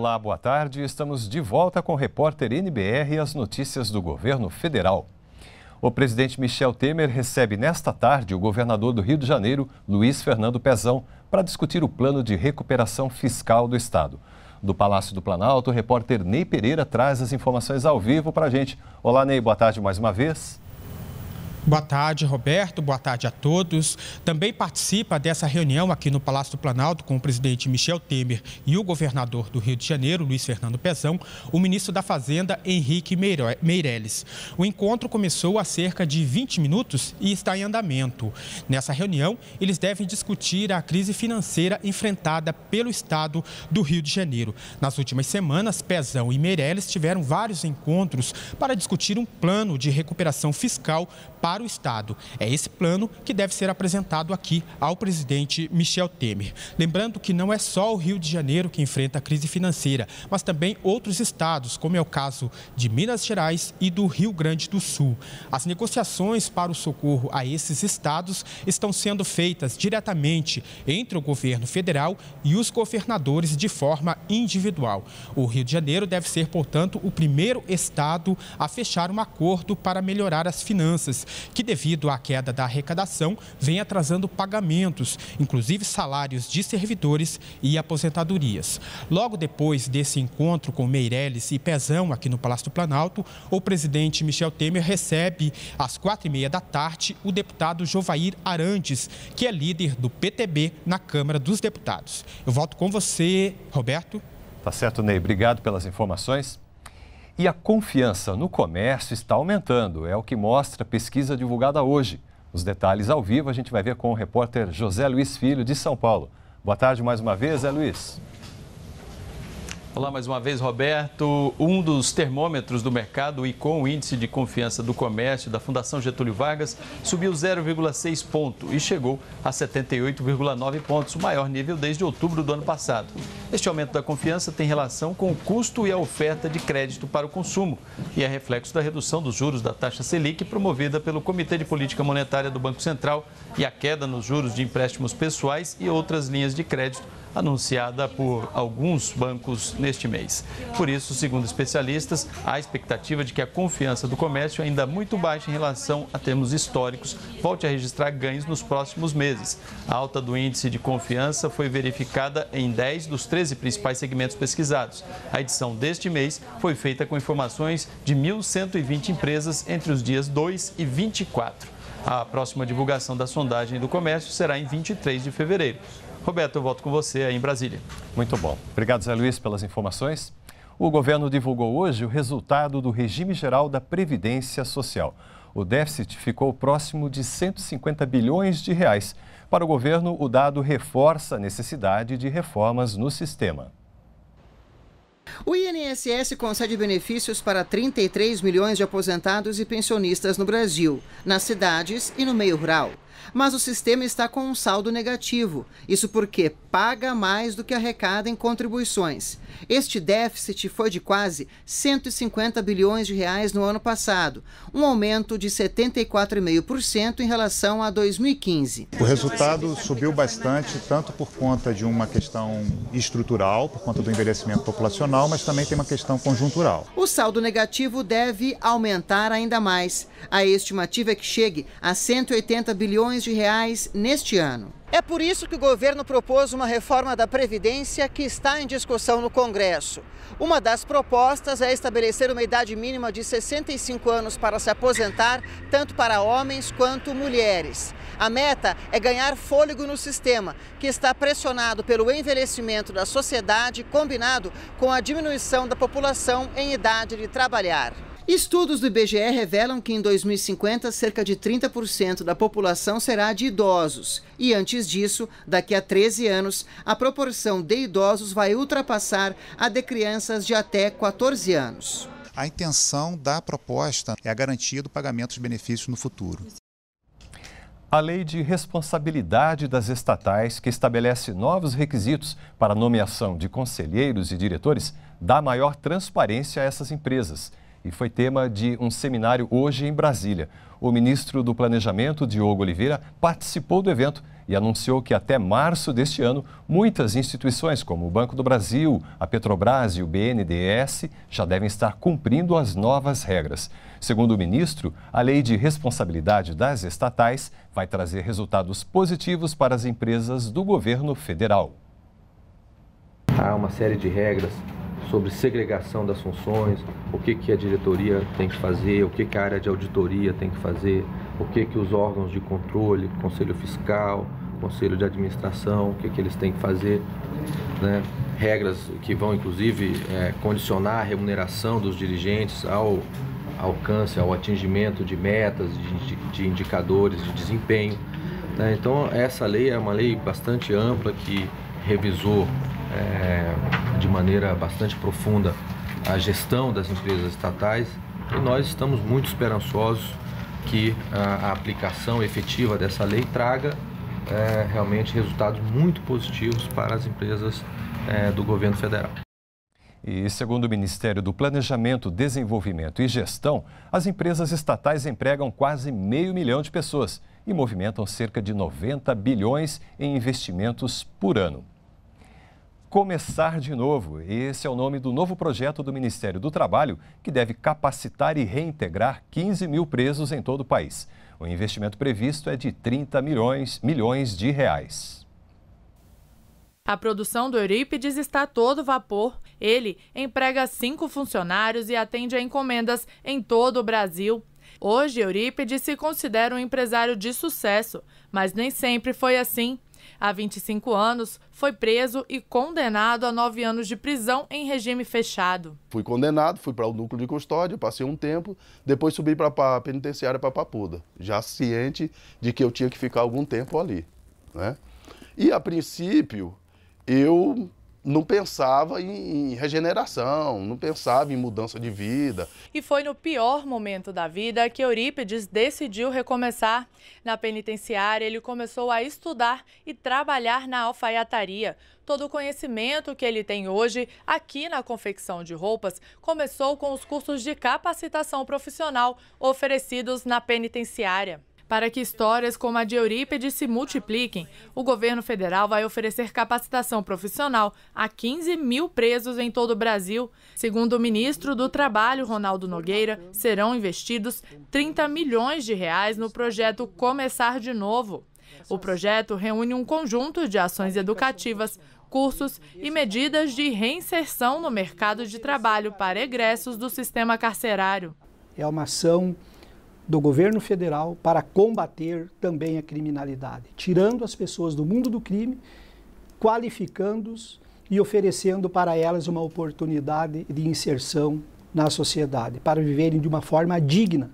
Olá, boa tarde. Estamos de volta com o repórter NBR e as notícias do governo federal. O presidente Michel Temer recebe nesta tarde o governador do Rio de Janeiro, Luiz Fernando Pezão, para discutir o plano de recuperação fiscal do Estado. Do Palácio do Planalto, o repórter Ney Pereira traz as informações ao vivo para a gente. Olá, Ney, boa tarde mais uma vez. Boa tarde, Roberto. Boa tarde a todos. Também participa dessa reunião aqui no Palácio do Planalto com o presidente Michel Temer e o governador do Rio de Janeiro, Luiz Fernando Pezão, o ministro da Fazenda, Henrique Meirelles. O encontro começou há cerca de 20 minutos e está em andamento. Nessa reunião, eles devem discutir a crise financeira enfrentada pelo estado do Rio de Janeiro. Nas últimas semanas, Pezão e Meirelles tiveram vários encontros para discutir um plano de recuperação fiscal para para o Estado. É esse plano que deve ser apresentado aqui ao presidente Michel Temer. Lembrando que não é só o Rio de Janeiro que enfrenta a crise financeira, mas também outros estados, como é o caso de Minas Gerais e do Rio Grande do Sul. As negociações para o socorro a esses estados estão sendo feitas diretamente entre o governo federal e os governadores de forma individual. O Rio de Janeiro deve ser, portanto, o primeiro estado a fechar um acordo para melhorar as finanças que, devido à queda da arrecadação, vem atrasando pagamentos, inclusive salários de servidores e aposentadorias. Logo depois desse encontro com Meirelles e Pezão aqui no Palácio do Planalto, o presidente Michel Temer recebe às quatro e meia da tarde o deputado Jovair Arantes, que é líder do PTB na Câmara dos Deputados. Eu volto com você, Roberto. Tá certo, Ney. Obrigado pelas informações. E a confiança no comércio está aumentando, é o que mostra a pesquisa divulgada hoje. Os detalhes ao vivo a gente vai ver com o repórter José Luiz Filho, de São Paulo. Boa tarde mais uma vez, Zé Luiz. Olá mais uma vez, Roberto. Um dos termômetros do mercado, o com o Índice de Confiança do Comércio da Fundação Getúlio Vargas, subiu 0,6 ponto e chegou a 78,9 pontos, o maior nível desde outubro do ano passado. Este aumento da confiança tem relação com o custo e a oferta de crédito para o consumo e é reflexo da redução dos juros da taxa Selic promovida pelo Comitê de Política Monetária do Banco Central e a queda nos juros de empréstimos pessoais e outras linhas de crédito anunciada por alguns bancos neste mês. Por isso, segundo especialistas, há expectativa de que a confiança do comércio, ainda muito baixa em relação a termos históricos, volte a registrar ganhos nos próximos meses. A alta do índice de confiança foi verificada em 10 dos 13 principais segmentos pesquisados. A edição deste mês foi feita com informações de 1.120 empresas entre os dias 2 e 24. A próxima divulgação da sondagem do comércio será em 23 de fevereiro. Roberto, eu volto com você aí em Brasília. Muito bom. Obrigado, Zé Luiz, pelas informações. O governo divulgou hoje o resultado do regime geral da Previdência Social. O déficit ficou próximo de 150 bilhões de reais. Para o governo, o dado reforça a necessidade de reformas no sistema. O INSS concede benefícios para 33 milhões de aposentados e pensionistas no Brasil, nas cidades e no meio rural mas o sistema está com um saldo negativo. Isso porque paga mais do que arrecada em contribuições. Este déficit foi de quase 150 bilhões de reais no ano passado, um aumento de 74,5% em relação a 2015. O resultado subiu bastante, tanto por conta de uma questão estrutural, por conta do envelhecimento populacional, mas também tem uma questão conjuntural. O saldo negativo deve aumentar ainda mais. A estimativa é que chegue a 180 bilhões bilhões de reais neste ano. É por isso que o governo propôs uma reforma da Previdência que está em discussão no Congresso. Uma das propostas é estabelecer uma idade mínima de 65 anos para se aposentar, tanto para homens quanto mulheres. A meta é ganhar fôlego no sistema, que está pressionado pelo envelhecimento da sociedade, combinado com a diminuição da população em idade de trabalhar. Estudos do IBGE revelam que em 2050 cerca de 30% da população será de idosos e antes disso, daqui a 13 anos, a proporção de idosos vai ultrapassar a de crianças de até 14 anos. A intenção da proposta é a garantia do pagamento dos benefícios no futuro. A Lei de Responsabilidade das Estatais, que estabelece novos requisitos para a nomeação de conselheiros e diretores, dá maior transparência a essas empresas e foi tema de um seminário hoje em Brasília. O ministro do Planejamento, Diogo Oliveira, participou do evento e anunciou que até março deste ano, muitas instituições, como o Banco do Brasil, a Petrobras e o BNDES, já devem estar cumprindo as novas regras. Segundo o ministro, a lei de responsabilidade das estatais vai trazer resultados positivos para as empresas do governo federal. Há uma série de regras sobre segregação das funções, o que, que a diretoria tem que fazer, o que, que a área de auditoria tem que fazer, o que, que os órgãos de controle, conselho fiscal, conselho de administração, o que, que eles têm que fazer, né? regras que vão inclusive é, condicionar a remuneração dos dirigentes ao alcance, ao atingimento de metas, de, de indicadores de desempenho. Né? Então essa lei é uma lei bastante ampla que revisou é, de maneira bastante profunda a gestão das empresas estatais e nós estamos muito esperançosos que a, a aplicação efetiva dessa lei traga é, realmente resultados muito positivos para as empresas é, do governo federal. E, segundo o Ministério do Planejamento, Desenvolvimento e Gestão, as empresas estatais empregam quase meio milhão de pessoas e movimentam cerca de 90 bilhões em investimentos por ano. Começar de Novo. Esse é o nome do novo projeto do Ministério do Trabalho, que deve capacitar e reintegrar 15 mil presos em todo o país. O investimento previsto é de 30 milhões, milhões de reais. A produção do Eurípides está a todo vapor. Ele emprega cinco funcionários e atende a encomendas em todo o Brasil. Hoje, Eurípides se considera um empresário de sucesso, mas nem sempre foi assim. Há 25 anos, foi preso e condenado a nove anos de prisão em regime fechado. Fui condenado, fui para o núcleo de custódia, passei um tempo, depois subi para a penitenciária para Papuda, já ciente de que eu tinha que ficar algum tempo ali. Né? E a princípio, eu não pensava em, regeneração, não pensava em mudança de vida. E foi no pior momento da vida que Eurípides decidiu recomeçar. Na penitenciária, ele começou a estudar e trabalhar na alfaiataria. Todo o conhecimento que ele tem hoje aqui na confecção de roupas começou com os cursos de capacitação profissional oferecidos na penitenciária. Para que histórias como a de Eurípedes se multipliquem, o governo federal vai oferecer capacitação profissional a 15 mil presos em todo o Brasil. Segundo o ministro do Trabalho, Ronaldo Nogueira, serão investidos 30 milhões de reais no projeto Começar de Novo. O projeto reúne um conjunto de ações educativas, cursos e medidas de reinserção no mercado de trabalho para egressos do sistema carcerário. É uma ação do governo federal para combater também a criminalidade, tirando as pessoas do mundo do crime, qualificando-os e oferecendo para elas uma oportunidade de inserção na sociedade, para viverem de uma forma digna,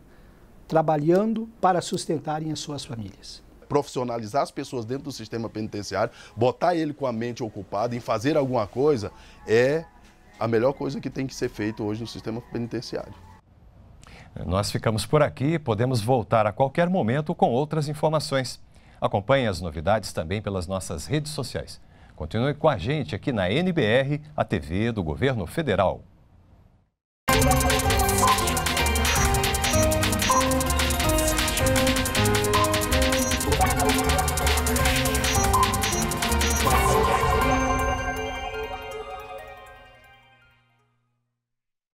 trabalhando para sustentarem as suas famílias profissionalizar as pessoas dentro do sistema penitenciário, botar ele com a mente ocupada em fazer alguma coisa, é a melhor coisa que tem que ser feito hoje no sistema penitenciário. Nós ficamos por aqui e podemos voltar a qualquer momento com outras informações. Acompanhe as novidades também pelas nossas redes sociais. Continue com a gente aqui na NBR, a TV do Governo Federal.